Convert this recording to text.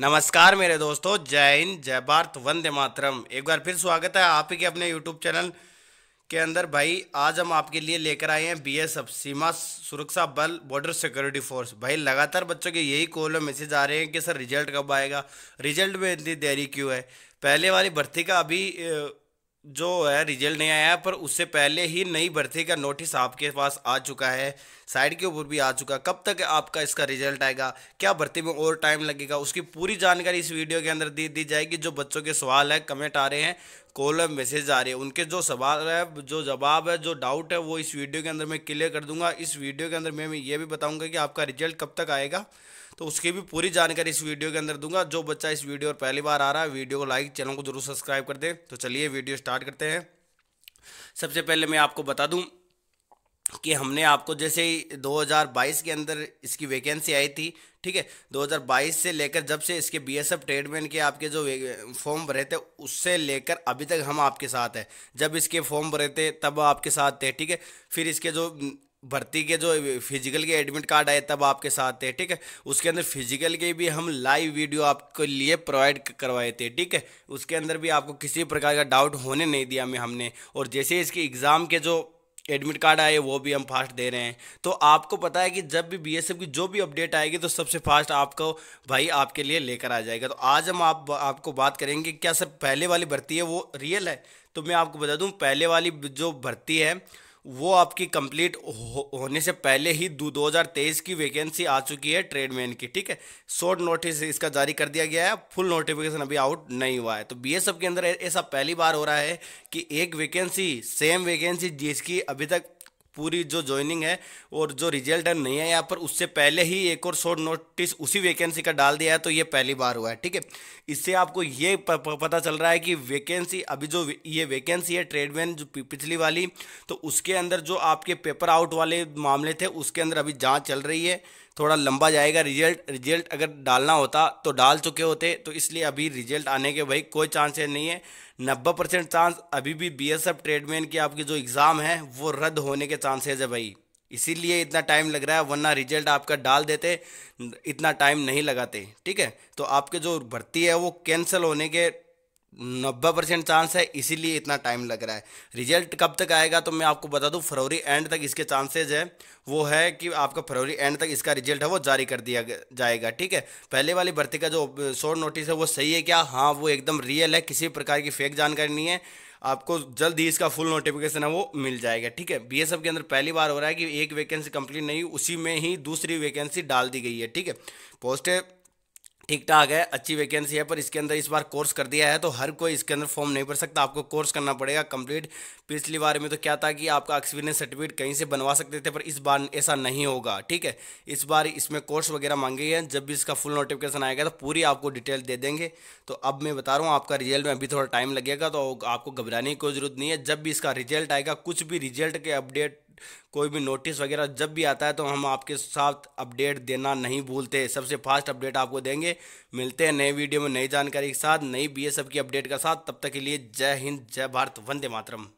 नमस्कार मेरे दोस्तों जय हिंद जय भारत वंदे मातरम एक बार फिर स्वागत है आप ही के अपने यूट्यूब चैनल के अंदर भाई आज हम आपके लिए लेकर आए हैं बी एस एफ सीमा सुरक्षा बल बॉर्डर सिक्योरिटी फोर्स भाई लगातार बच्चों के यही कॉल में मैसेज आ रहे हैं कि सर रिजल्ट कब आएगा रिजल्ट में इतनी देरी क्यों है पहले वाली भर्ती का अभी जो है रिजल्ट नहीं आया पर उससे पहले ही नई भर्ती का नोटिस आपके पास आ चुका है साइड के ऊपर भी आ चुका कब तक आपका इसका रिजल्ट आएगा क्या भर्ती में और टाइम लगेगा उसकी पूरी जानकारी इस वीडियो के अंदर दी दी जाएगी जो बच्चों के सवाल है कमेंट आ रहे हैं कॉलम मैसेज आ रहे हैं उनके जो सवाल है जो जवाब है जो डाउट है वो इस वीडियो के अंदर मैं क्लियर कर दूंगा इस वीडियो के अंदर मैं ये भी बताऊँगा कि आपका रिजल्ट कब तक आएगा तो उसकी भी पूरी जानकारी इस वीडियो के अंदर दूंगा जो बच्चा इस वीडियो पर पहली बार आ रहा है वीडियो को लाइक चैनल को जरूर सब्सक्राइब कर दें तो चलिए वीडियो स्टार्ट करते हैं सबसे पहले मैं आपको बता दूँ कि हमने आपको जैसे ही 2022 के अंदर इसकी वैकेंसी आई थी ठीक है 2022 से लेकर जब से इसके बी एस एफ ट्रेडमैन के आपके जो फॉर्म भरे थे उससे लेकर अभी तक हम आपके साथ हैं जब इसके फॉर्म भरे थे तब आपके साथ थे ठीक है फिर इसके जो भर्ती के जो फिजिकल के एडमिट कार्ड आए तब आपके साथ थे ठीक है उसके अंदर फिजिकल के भी हम लाइव वीडियो आपके लिए प्रोवाइड करवाए थे ठीक है उसके अंदर भी आपको किसी प्रकार का डाउट होने नहीं दिया हमें हमने और जैसे इसके एग्ज़ाम के जो एडमिट कार्ड आए वो भी हम फास्ट दे रहे हैं तो आपको पता है कि जब भी बीएसएफ की जो भी अपडेट आएगी तो सबसे फास्ट आपको भाई आपके लिए लेकर आ जाएगा तो आज हम आप आपको बात करेंगे क्या सर पहले वाली भर्ती है वो रियल है तो मैं आपको बता दूं पहले वाली जो भर्ती है वो आपकी कंप्लीट हो, होने से पहले ही 2023 की वैकेंसी आ चुकी है ट्रेडमैन की ठीक है शॉर्ट नोटिस इसका जारी कर दिया गया है फुल नोटिफिकेशन अभी आउट नहीं हुआ है तो बीएसएफ के अंदर ऐसा पहली बार हो रहा है कि एक वैकेंसी सेम वैकेंसी जिसकी अभी तक पूरी जो ज्वाइनिंग है और जो रिजल्ट है नहीं है यहाँ पर उससे पहले ही एक और शॉर्ट नोटिस उसी वैकेंसी का डाल दिया है तो ये पहली बार हुआ है ठीक है इससे आपको ये पता चल रहा है कि वैकेंसी अभी जो ये वैकेंसी है ट्रेडमैन जो पिछली वाली तो उसके अंदर जो आपके पेपर आउट वाले मामले थे उसके अंदर अभी जाँच चल रही है थोड़ा लंबा जाएगा रिजल्ट रिजल्ट अगर डालना होता तो डाल चुके होते तो इसलिए अभी रिजल्ट आने के भाई कोई चांसेस नहीं है नब्बे परसेंट चांस अभी भी बी एस एफ ट्रेडमैन की आपकी जो एग्ज़ाम है वो रद्द होने के चांसेज है भाई इसीलिए इतना टाइम लग रहा है वरना रिजल्ट आपका डाल देते इतना टाइम नहीं लगाते ठीक है तो आपके जो भर्ती है वो कैंसिल होने के नब्बे परसेंट चांस है इसीलिए इतना टाइम लग रहा है रिजल्ट कब तक आएगा तो मैं आपको बता दूं फरवरी एंड तक इसके चांसेज है वो है कि आपका फरवरी एंड तक इसका रिजल्ट है वो जारी कर दिया जाएगा ठीक है पहले वाली भर्ती का जो शोर नोटिस है वो सही है क्या हाँ वो एकदम रियल है किसी प्रकार की फेक जानकारी नहीं है आपको जल्द ही इसका फुल नोटिफिकेशन है वो मिल जाएगा ठीक है बी के अंदर पहली बार हो रहा है कि एक वैकेंसी कंप्लीट नहीं उसी में ही दूसरी वैकेंसी डाल दी गई है ठीक है पोस्टें ठीक ठाक है अच्छी वैकेंसी है पर इसके अंदर इस बार कोर्स कर दिया है तो हर कोई इसके अंदर फॉर्म नहीं भर सकता आपको कोर्स करना पड़ेगा कंप्लीट पिछली बार में तो क्या था कि आपका एक्सपीरियंस सर्टिफिकेट कहीं से बनवा सकते थे पर इस बार ऐसा नहीं होगा ठीक है इस बार इसमें कोर्स वगैरह मांगे हैं जब भी इसका फुल नोटिफिकेशन आएगा तो पूरी आपको डिटेल दे देंगे तो अब मैं बता रहा हूँ आपका रिजल्ट में अभी थोड़ा टाइम लगेगा तो आपको घबराने की कोई जरूरत नहीं है जब भी इसका रिजल्ट आएगा कुछ भी रिजल्ट के अपडेट कोई भी नोटिस वगैरह जब भी आता है तो हम आपके साथ अपडेट देना नहीं भूलते सबसे फास्ट अपडेट आपको देंगे मिलते हैं नए वीडियो में नई जानकारी के साथ नई बी की अपडेट के साथ तब तक के लिए जय हिंद जय भारत वंदे मातरम